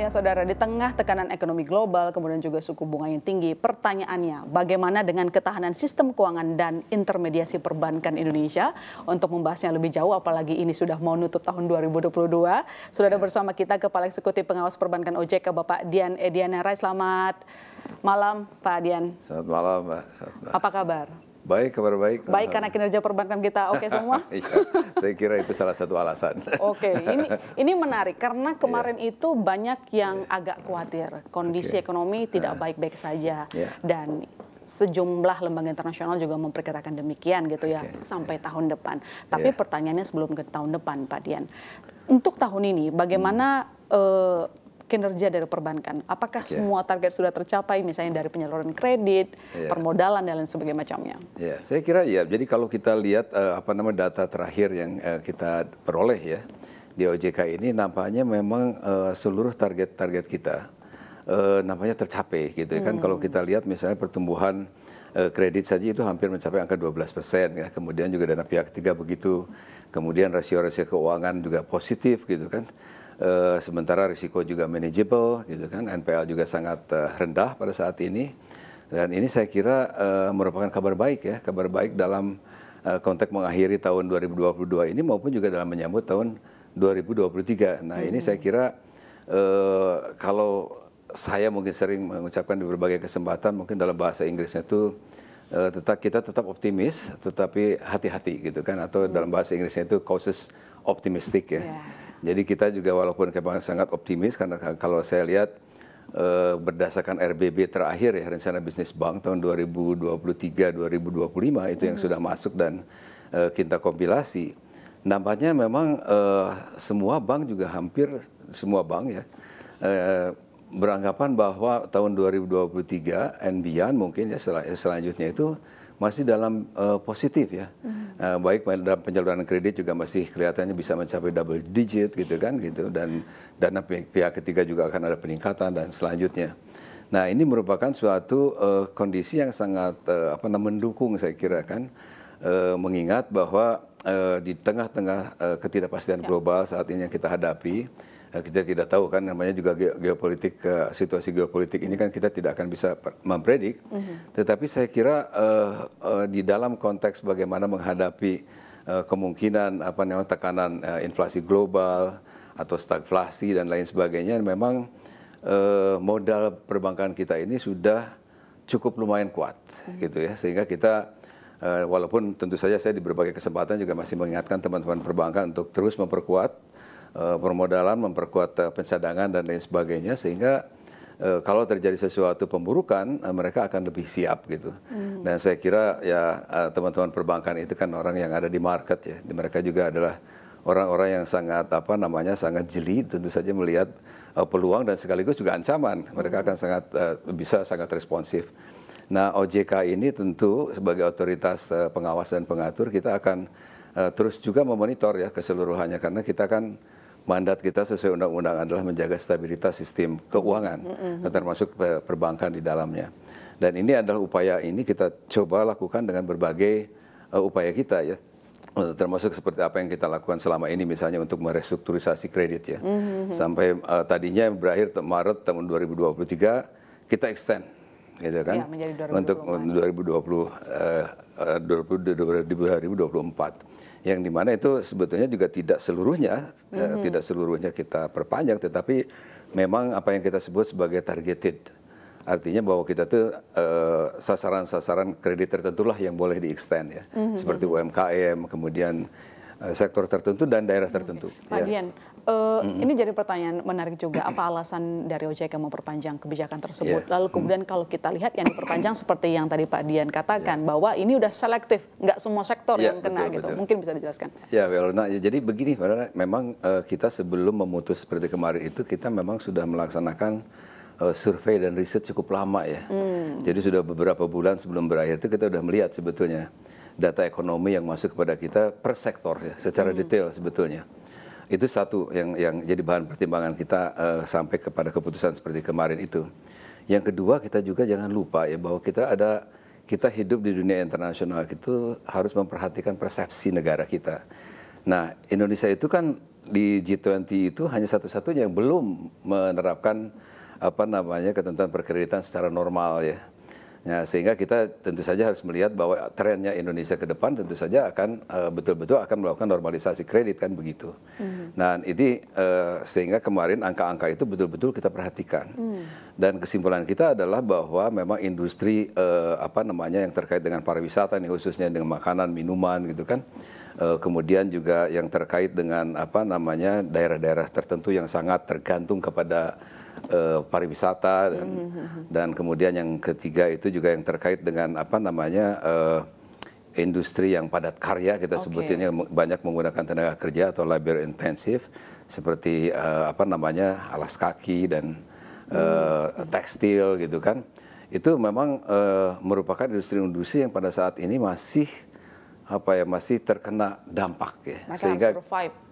Selanjutnya, saudara, di tengah tekanan ekonomi global, kemudian juga suku bunga yang tinggi, pertanyaannya bagaimana dengan ketahanan sistem keuangan dan intermediasi perbankan Indonesia? Untuk membahasnya lebih jauh, apalagi ini sudah mau nutup tahun 2022, sudah ada ya. bersama kita Kepala Eksekutif Pengawas Perbankan OJK, Bapak Dian Ediana Rai. Selamat malam, Pak Dian. Selamat malam, Mbak. Apa kabar? Baik, kabar baik. Baik karena kinerja perbankan kita oke okay semua. ya, saya kira itu salah satu alasan. oke, okay, ini ini menarik karena iya. kemarin yeah. itu banyak yang yeah. agak khawatir kondisi okay. ekonomi tidak iya. baik-baik saja yeah. dan sejumlah lembaga internasional juga memperkirakan demikian gitu ya okay. sampai iya. tahun depan. Tapi yeah. pertanyaannya sebelum ke tahun depan, Pak Dian. Untuk tahun ini bagaimana hmm. Uh, kinerja dari perbankan. Apakah yeah. semua target sudah tercapai misalnya dari penyaluran kredit, yeah. permodalan dan lain sebagainya macamnya? Ya, yeah. saya kira ya. Jadi kalau kita lihat uh, apa nama data terakhir yang uh, kita peroleh ya di OJK ini nampaknya memang uh, seluruh target-target kita uh, nampaknya tercapai gitu ya kan. hmm. kan kalau kita lihat misalnya pertumbuhan kredit saja itu hampir mencapai angka 12 persen ya kemudian juga dana pihak ketiga begitu kemudian rasio-rasio keuangan juga positif gitu kan Eh, sementara risiko juga manageable gitu kan NPL juga sangat uh, rendah pada saat ini dan ini saya kira uh, merupakan kabar baik ya kabar baik dalam uh, konteks mengakhiri tahun 2022 ini maupun juga dalam menyambut tahun 2023 nah hmm. ini saya kira uh, kalau saya mungkin sering mengucapkan di berbagai kesempatan mungkin dalam bahasa Inggrisnya itu uh, tetap kita tetap optimis tetapi hati-hati gitu kan atau hmm. dalam bahasa Inggrisnya itu cautious optimistik ya. Yeah. Jadi kita juga walaupun sangat optimis karena kalau saya lihat eh, berdasarkan RBB terakhir ya rencana bisnis bank tahun 2023 2025 itu yang mm-hmm. sudah masuk dan eh, kita kompilasi nampaknya memang eh, semua bank juga hampir semua bank ya eh, beranggapan bahwa tahun 2023 and mungkin ya sel selanjutnya itu masih dalam uh, positif ya. Hmm. Uh, baik dalam penyaluran kredit juga masih kelihatannya bisa mencapai double digit gitu kan gitu dan dana pihak, pihak ketiga juga akan ada peningkatan dan selanjutnya. Nah, ini merupakan suatu uh, kondisi yang sangat uh, apa namanya mendukung saya kira kan uh, mengingat bahwa uh, di tengah-tengah uh, ketidakpastian yeah. global saat ini yang kita hadapi Eh, kita tidak tahu kan namanya juga geopolitik eh, situasi geopolitik ini kan kita tidak akan bisa mempredik. Mm -hmm. Tetapi saya kira uh, uh, di dalam konteks bagaimana menghadapi uh, kemungkinan apa namanya tekanan uh, inflasi global atau stagflasi dan lain sebagainya memang uh, modal perbankan kita ini sudah cukup lumayan kuat mm -hmm. gitu ya sehingga kita walaupun tentu saja saya di berbagai kesempatan juga masih mengingatkan teman-teman perbankan untuk terus memperkuat uh, permodalan, memperkuat uh, pencadangan dan lain sebagainya sehingga uh, kalau terjadi sesuatu pemburukan uh, mereka akan lebih siap gitu. Hmm. Dan saya kira ya teman-teman perbankan itu kan orang yang ada di market ya. Di Mereka juga adalah orang-orang yang sangat apa namanya sangat jeli tentu saja melihat uh, peluang dan sekaligus juga ancaman. Mereka hmm. akan sangat uh, bisa sangat responsif. Nah, OJK ini tentu sebagai otoritas uh, pengawas dan pengatur kita akan uh, terus juga memonitor ya keseluruhannya karena kita kan mandat kita sesuai undang-undang adalah menjaga stabilitas sistem keuangan, mm -hmm. termasuk perbankan di dalamnya. Dan ini adalah upaya ini kita coba lakukan dengan berbagai uh, upaya kita ya, eh, termasuk seperti apa yang kita lakukan selama ini misalnya untuk merestrukturisasi kredit ya. Mm -hmm. Sampai uh, tadinya berakhir Maret tahun 2023 kita extend gitu kan ya, untuk 2020 uh, 2024 yang dimana itu sebetulnya juga tidak seluruhnya mm -hmm. tidak seluruhnya kita perpanjang tetapi memang apa yang kita sebut sebagai targeted artinya bahwa kita tuh eh, sasaran-sasaran uh, kredit tertentulah yang boleh di extend ya mm -hmm. seperti UMKM kemudian Eh, sektor tertentu dan daerah tertentu. Okay. Ya. Pak ya. Dian, uh, mm -hmm. ini jadi pertanyaan menarik juga. Apa alasan dari OJK memperpanjang kebijakan tersebut? Yeah. Lalu kemudian mm kalau kita lihat yang diperpanjang seperti yang tadi Pak Dian katakan yeah. bahwa ini sudah selektif, nggak semua sektor yeah, yang kena betul, gitu. Betul. Mungkin bisa dijelaskan? Ya, yeah, well, nah, ya, jadi begini, memang uh, kita sebelum memutus seperti kemarin itu kita memang sudah melaksanakan survei dan riset cukup lama ya. Hmm. Jadi sudah beberapa bulan sebelum berakhir itu kita sudah melihat sebetulnya data ekonomi yang masuk kepada kita per sektor ya, secara hmm. detail sebetulnya. Itu satu yang yang jadi bahan pertimbangan kita uh, sampai kepada keputusan seperti kemarin itu. Yang kedua kita juga jangan lupa ya bahwa kita ada kita hidup di dunia internasional itu harus memperhatikan persepsi negara kita. Nah, Indonesia itu kan di G20 itu hanya satu-satunya yang belum menerapkan apa namanya ketentuan perkreditan secara normal ya Ya, sehingga kita tentu saja harus melihat bahwa trennya Indonesia ke depan tentu saja akan eh, betul-betul uh, akan melakukan normalisasi kredit kan begitu. Mm. Nah ini uh, sehingga kemarin angka-angka itu betul-betul kita perhatikan. Mm. Dan kesimpulan kita adalah bahwa memang industri uh, apa namanya yang terkait dengan pariwisata nih khususnya dengan makanan, minuman gitu kan. Uh, kemudian juga yang terkait dengan apa namanya daerah-daerah tertentu yang sangat tergantung kepada uh, pariwisata dan, mm -hmm. dan kemudian yang ketiga itu juga yang terkait dengan apa namanya uh, industri yang padat karya kita okay. sebutinnya banyak menggunakan tenaga kerja atau labor intensif seperti uh, apa namanya alas kaki dan uh, hmm. tekstil gitu kan itu memang uh, merupakan industri-industri yang pada saat ini masih apa ya masih terkena dampak ya Mereka sehingga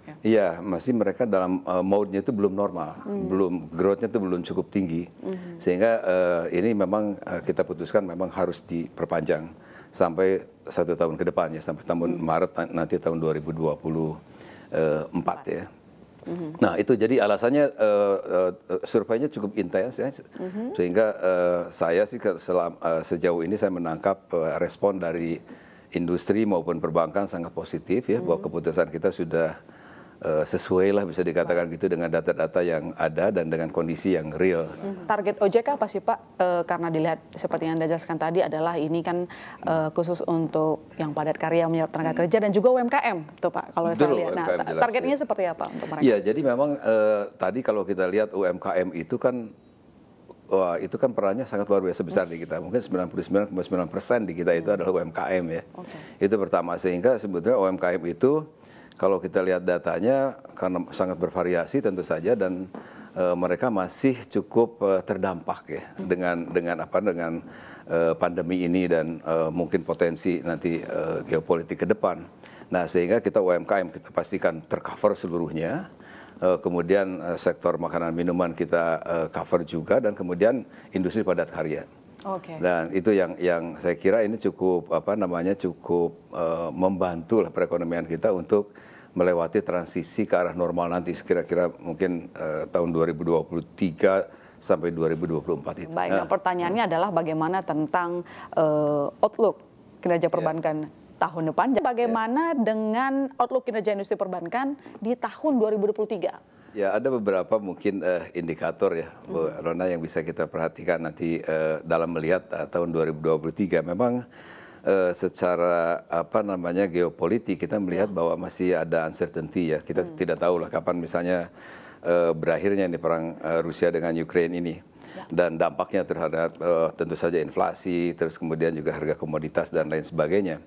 ya? Iya, masih mereka dalam uh, eh, moodnya itu belum normal, hmm. belum growth-nya itu belum cukup tinggi, hmm. sehingga uh, ini memang uh, kita putuskan memang harus diperpanjang sampai satu tahun ke depan ya, sampai tahun hmm. Maret nanti tahun 2024 uh, ya. Mm-hmm. Nah itu jadi alasannya uh, uh, surveinya cukup intens ya, mm-hmm. sehingga uh, saya sih ke, selam, uh, sejauh ini saya menangkap uh, respon dari industri maupun perbankan sangat positif ya mm-hmm. bahwa hmm. keputusan kita sudah uh, eh, sesuai lah bisa dikatakan gitu dengan data-data yang ada dan dengan kondisi yang real. Hmm. Target OJK apa sih Pak? E, karena dilihat seperti yang Anda jelaskan tadi adalah ini kan e, khusus untuk yang padat karya menyerap tenaga hmm. kerja dan juga UMKM tuh Pak kalau Betul, saya lihat. Nah, jelas, targetnya ya. seperti apa untuk mereka? Iya, jadi memang e, tadi kalau kita lihat UMKM itu kan Wah, itu kan perannya sangat luar biasa besar di kita. Mungkin 99,9 persen di kita itu hmm. adalah UMKM ya. Okay. Itu pertama. Sehingga sebetulnya UMKM itu kalau kita lihat datanya karena sangat bervariasi tentu saja dan e, mereka masih cukup e, terdampak ya hmm. dengan dengan apa dengan e, pandemi ini dan e, mungkin potensi nanti e, geopolitik ke depan. Nah, sehingga kita UMKM kita pastikan tercover seluruhnya. E, kemudian e, sektor makanan minuman kita e, cover juga dan kemudian industri padat karya. Okay. Dan itu yang yang saya kira ini cukup apa namanya cukup uh, membantu lah perekonomian kita untuk melewati transisi ke arah normal nanti kira-kira mungkin uh, tahun 2023 sampai 2024 itu. Baik, nah, nah pertanyaannya hmm. adalah bagaimana tentang uh, outlook kinerja ya. perbankan yeah. tahun depan. Bagaimana yeah. dengan outlook kinerja industri perbankan di tahun 2023? Ya ada beberapa mungkin uh, indikator ya, Bu hmm. Rona yang bisa kita perhatikan nanti uh, dalam melihat uh, tahun 2023. Memang uh, secara apa namanya geopolitik kita melihat bahwa masih ada uncertainty ya. Kita hmm. tidak tahu lah kapan misalnya uh, berakhirnya ini perang uh, Rusia dengan Ukraine ini ya. dan dampaknya terhadap uh, tentu saja inflasi, terus kemudian juga harga komoditas dan lain sebagainya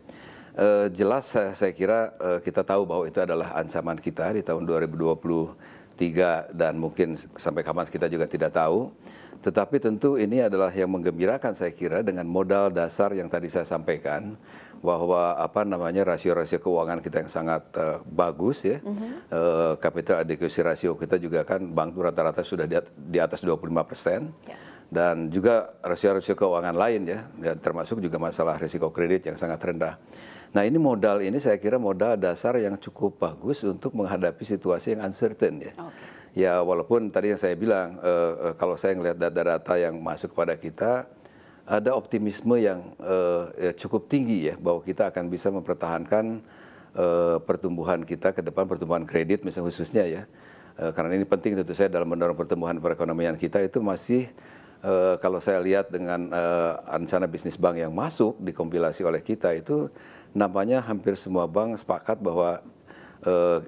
uh, jelas saya, saya kira uh, kita tahu bahwa itu adalah ancaman kita di tahun 2023 tiga dan mungkin sampai kapan kita juga tidak tahu. Tetapi tentu ini adalah yang menggembirakan saya kira dengan modal dasar yang tadi saya sampaikan bahwa apa namanya rasio-rasio keuangan kita yang sangat uh, bagus ya. Mm -hmm. uh, capital adequacy ratio kita juga kan bank rata-rata sudah di, di atas 25%. Yeah. Dan juga rasio-rasio keuangan lain ya, ya termasuk juga masalah risiko kredit yang sangat rendah. Nah ini modal ini saya kira modal dasar yang cukup bagus untuk menghadapi situasi yang uncertain ya. Okay. Ya walaupun tadi yang saya bilang uh, kalau saya melihat data-data yang masuk kepada kita ada optimisme yang uh, ya cukup tinggi ya bahwa kita akan bisa mempertahankan uh, pertumbuhan kita ke depan pertumbuhan kredit misalnya khususnya ya karena ini penting tentu saya dalam mendorong pertumbuhan perekonomian kita itu masih uh, kalau saya lihat dengan uh, rencana bisnis bank yang masuk dikompilasi oleh kita itu nampaknya hampir semua bank sepakat bahwa eh,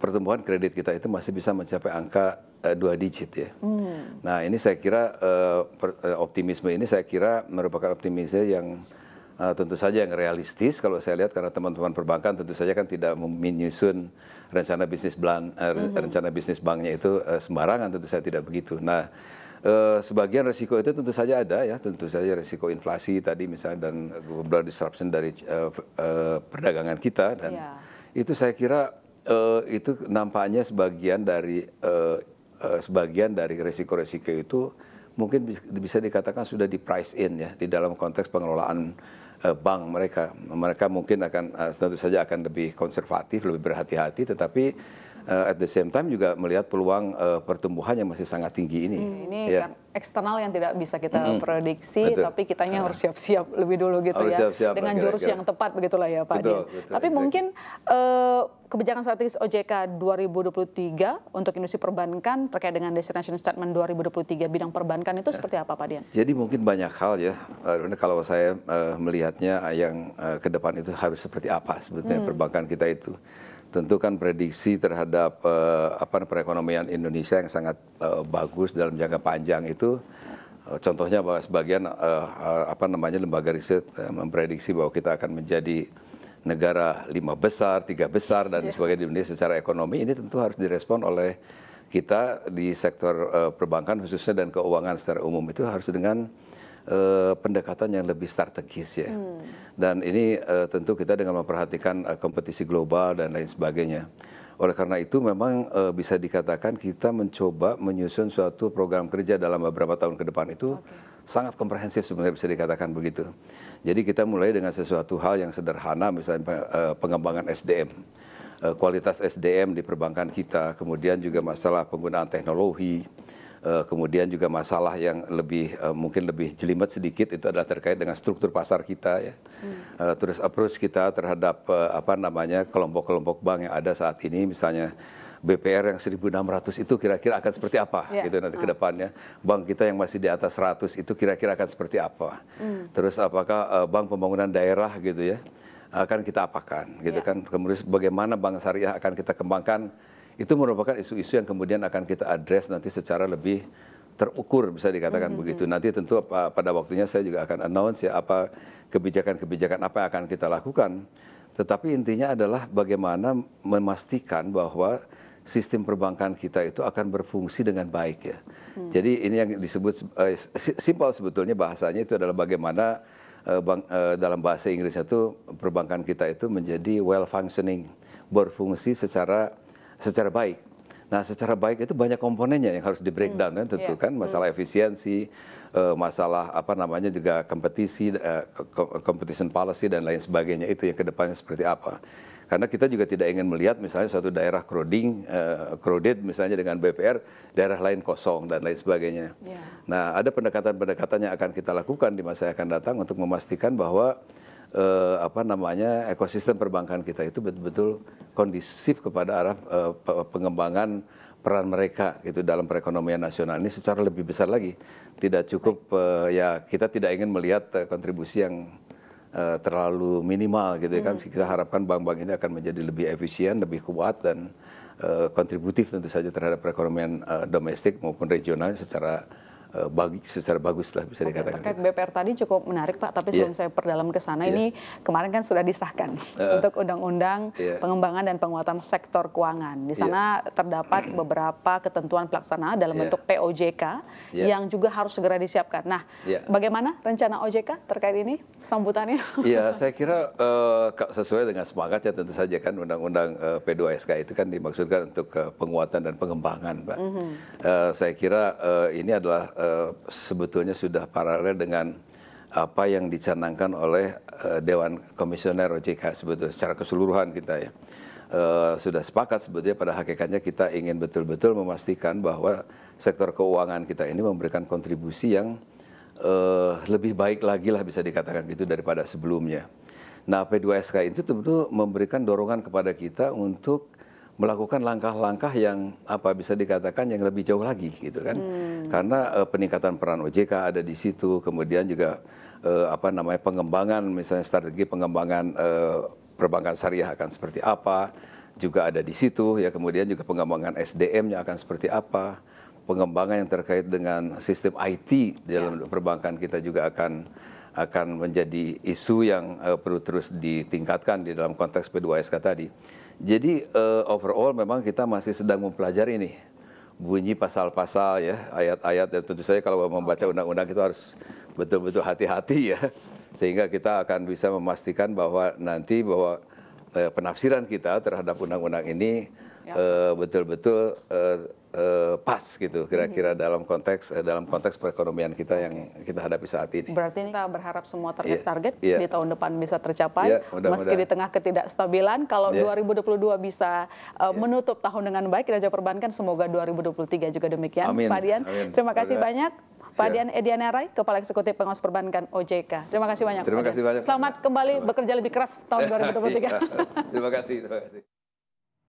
pertumbuhan kredit kita itu masih bisa mencapai angka eh, dua digit ya. Hmm. Nah ini saya kira eh, per, eh, optimisme ini saya kira merupakan optimisme yang Uh, tentu saja yang realistis kalau saya lihat karena teman-teman perbankan tentu saja kan tidak menyusun rencana bisnis bank uh, eh, hmm. rencana bisnis banknya itu uh, sembarangan tentu saya tidak begitu. Nah, eh, sebagian resiko itu tentu saja ada ya, tentu saja resiko inflasi tadi misalnya dan global disruption dari eh, eh perdagangan kita dan yeah. itu saya kira eh, itu nampaknya sebagian dari eh, eh sebagian dari resiko-resiko itu mungkin bisa dikatakan sudah di price in ya di dalam konteks pengelolaan eh, bank mereka. Mereka mungkin akan tentu saja akan lebih konservatif, lebih berhati-hati, tetapi uh, at the same time juga melihat peluang uh, pertumbuhan yang masih sangat tinggi ini. Hmm, ini ya. kan eksternal yang tidak bisa kita -hmm. prediksi, betul. tapi kitanya ah. harus siap-siap lebih dulu gitu ya, siap -siap dengan jurus kira -kira. yang tepat begitulah ya Pak betul, Betul, tapi exactly. mungkin uh, kebijakan strategis OJK 2023 untuk industri perbankan terkait dengan destination statement 2023 bidang perbankan itu seperti apa Pak Dian? Jadi mungkin banyak hal ya. Uh, kalau saya uh, melihatnya yang uh, ke depan itu harus seperti apa sebetulnya hmm. perbankan kita itu tentu kan prediksi terhadap uh, apa perekonomian Indonesia yang sangat uh, bagus dalam jangka panjang itu uh, contohnya bahwa sebagian uh, apa namanya lembaga riset uh, memprediksi bahwa kita akan menjadi negara lima besar, tiga besar dan yeah. sebagainya di dunia secara ekonomi ini tentu harus direspon oleh kita di sektor uh, perbankan khususnya dan keuangan secara umum itu harus dengan uh, pendekatan yang lebih strategis ya. Hmm. Dan ini uh, tentu kita dengan memperhatikan uh, kompetisi global dan lain sebagainya. Oleh karena itu memang e, bisa dikatakan kita mencoba menyusun suatu program kerja dalam beberapa tahun ke depan itu okay. sangat komprehensif sebenarnya bisa dikatakan begitu. Jadi kita mulai dengan sesuatu hal yang sederhana misalnya e, pengembangan SDM. E, kualitas SDM di perbankan kita, kemudian juga masalah penggunaan teknologi, Eh, kemudian juga masalah yang lebih eh, mungkin lebih jelimet sedikit itu adalah terkait dengan struktur pasar kita ya. Hmm. Eh, terus approach kita terhadap apa namanya kelompok-kelompok bank yang ada saat ini misalnya BPR yang 1.600 itu kira-kira akan seperti apa yeah. gitu nanti ke ah. depannya. Bank kita yang masih di atas 100 itu kira-kira akan seperti apa. hmm. Terus apakah uh, bank pembangunan daerah gitu ya akan kita apakan gitu yeah. kan. Kemudian bagaimana bank syariah akan kita kembangkan itu merupakan isu-isu yang kemudian akan kita address nanti secara lebih terukur bisa dikatakan mm -hmm. begitu. Nanti tentu pada waktunya saya juga akan announce ya apa kebijakan-kebijakan apa yang akan kita lakukan. Tetapi intinya adalah bagaimana memastikan bahwa sistem perbankan kita itu akan berfungsi dengan baik ya. Hmm. Jadi ini yang disebut uh, simpel sebetulnya bahasanya itu adalah bagaimana uh, eh, bank, uh, eh, dalam bahasa Inggris itu perbankan kita itu menjadi well functioning, berfungsi secara secara baik. Nah, secara baik itu banyak komponennya yang harus di breakdown hmm. kan tentu yeah. kan masalah hmm. efisiensi, eh, masalah apa namanya juga kompetisi, uh, competition policy dan lain sebagainya itu yang kedepannya seperti apa. Karena kita juga tidak ingin melihat misalnya suatu daerah crowding, uh, crowded misalnya dengan BPR, daerah lain kosong dan lain sebagainya. Yeah. Nah, ada pendekatan-pendekatan yang akan kita lakukan di masa yang akan datang untuk memastikan bahwa eh, apa namanya ekosistem perbankan kita itu betul-betul kondisif kepada arah eh, pengembangan peran mereka gitu dalam perekonomian nasional ini secara lebih besar lagi. Tidak cukup uh, ya kita tidak ingin melihat uh, kontribusi yang uh, terlalu minimal gitu ya kan. hmm. kan. Kita harapkan bank-bank ini akan menjadi lebih efisien, lebih kuat dan kontributif tentu saja terhadap perekonomian domestik maupun regional secara Eh, bagi secara bagus lah bisa Oke, dikatakan. Terkait BPR tadi cukup menarik Pak, tapi sebelum yeah. saya perdalam ke sana yeah. ini kemarin kan sudah disahkan uh, untuk undang-undang yeah. pengembangan dan penguatan sektor keuangan. Di iya. sana yeah. terdapat beberapa ketentuan pelaksana dalam yeah. bentuk POJK yeah. yang juga harus segera disiapkan. Nah, yeah. bagaimana rencana OJK terkait ini sambutannya? Iya, yeah, saya kira uh, sesuai dengan semangatnya tentu saja kan undang-undang uh, P2SK itu kan dimaksudkan untuk uh, penguatan dan pengembangan, Pak. Mm -hmm. uh, saya kira uh, ini adalah uh, Eh, sebetulnya sudah paralel dengan apa yang dicanangkan oleh uh, Dewan Komisioner OJK sebetulnya secara keseluruhan kita ya. Uh, sudah sepakat sebetulnya pada hakikatnya kita ingin betul-betul memastikan bahwa sektor keuangan kita ini memberikan kontribusi yang uh, lebih baik lagi lah bisa dikatakan gitu daripada sebelumnya. Nah P2SK itu tentu memberikan dorongan kepada kita untuk melakukan langkah-langkah yang apa bisa dikatakan yang lebih jauh lagi gitu kan hmm. karena uh, peningkatan peran OJK ada di situ kemudian juga uh, apa namanya pengembangan misalnya strategi pengembangan uh, perbankan syariah akan seperti apa juga ada di situ ya kemudian juga pengembangan SDM-nya akan seperti apa pengembangan yang terkait dengan sistem IT dalam ya. perbankan kita juga akan akan menjadi isu yang uh, perlu terus ditingkatkan di dalam konteks P2SK tadi jadi uh, overall memang kita masih sedang mempelajari ini bunyi pasal-pasal ya, ayat-ayat dan tentu saja kalau membaca undang-undang itu harus betul-betul hati-hati ya. Sehingga kita akan bisa memastikan bahwa nanti bahwa eh, penafsiran kita terhadap undang-undang ini betul-betul ya. eh, eh uh, pas gitu kira-kira iya. dalam konteks uh, dalam konteks perekonomian kita yang kita hadapi saat ini. Berarti kita berharap semua target-target iya. yeah. di tahun depan bisa tercapai yeah, mudah meski di tengah ketidakstabilan kalau yeah. 2022 bisa uh, eh, yeah. menutup tahun dengan baik kita Perbankan semoga 2023 juga demikian. Amin. Pak Dian, Amin. terima kasih Amin. banyak. Pak iya. Dian Ediana Rai, Kepala Eksekutif Pengawas Perbankan OJK. Terima kasih banyak. Terima kasih banyak. Selamat kembali bekerja lebih keras tahun 2023. terima kasih, terima kasih.